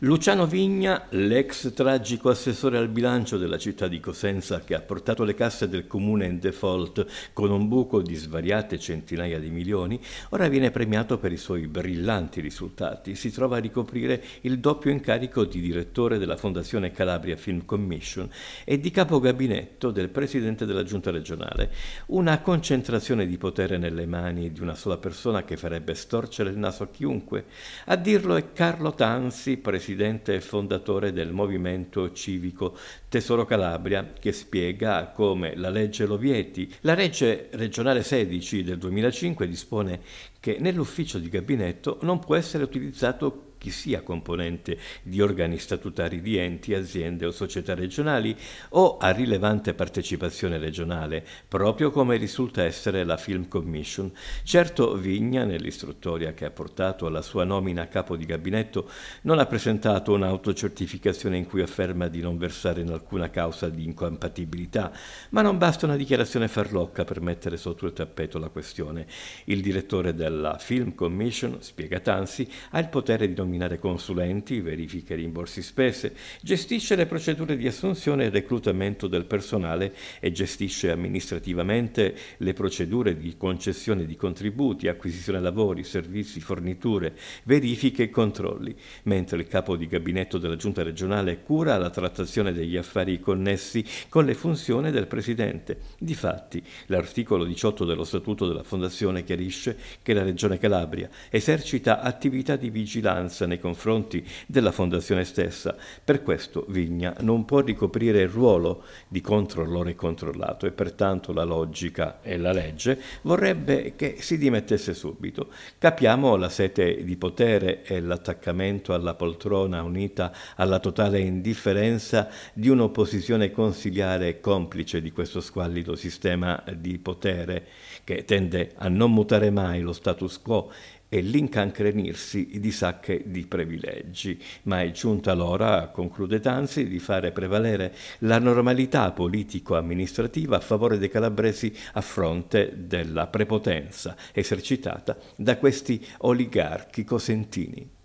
Luciano Vigna, l'ex tragico assessore al bilancio della città di Cosenza che ha portato le casse del comune in default con un buco di svariate centinaia di milioni, ora viene premiato per i suoi brillanti risultati. Si trova a ricoprire il doppio incarico di direttore della Fondazione Calabria Film Commission e di capo gabinetto del presidente della giunta regionale. Una concentrazione di potere nelle mani di una sola persona che farebbe storcere il naso a chiunque. A dirlo è Carlo Tanzi, presidente presidente e fondatore del movimento civico Tesoro Calabria, che spiega come la legge lo vieti. La legge regionale 16 del 2005 dispone che nell'ufficio di gabinetto non può essere utilizzato chi sia componente di organi statutari di enti, aziende o società regionali o a rilevante partecipazione regionale, proprio come risulta essere la Film Commission. Certo Vigna, nell'istruttoria che ha portato alla sua nomina a capo di gabinetto, non ha presentato un'autocertificazione in cui afferma di non versare in alcuna causa di incompatibilità, ma non basta una dichiarazione farlocca per mettere sotto il tappeto la questione. Il direttore della Film Commission, spiega Tansi, ha il potere di nominare nominare consulenti, verifiche e rimborsi spese, gestisce le procedure di assunzione e reclutamento del personale e gestisce amministrativamente le procedure di concessione di contributi, acquisizione lavori, servizi, forniture, verifiche e controlli, mentre il capo di gabinetto della Giunta regionale cura la trattazione degli affari connessi con le funzioni del Presidente. Difatti, l'articolo 18 dello Statuto della Fondazione chiarisce che la Regione Calabria esercita attività di vigilanza nei confronti della fondazione stessa, per questo Vigna non può ricoprire il ruolo di controllore controllato e pertanto la logica e la legge vorrebbe che si dimettesse subito. Capiamo la sete di potere e l'attaccamento alla poltrona unita alla totale indifferenza di un'opposizione consigliare complice di questo squallido sistema di potere che tende a non mutare mai lo status quo e l'incancrenirsi di sacche di privilegi, ma è giunta l'ora, conclude Tanzi, di fare prevalere la normalità politico-amministrativa a favore dei calabresi a fronte della prepotenza esercitata da questi oligarchi cosentini.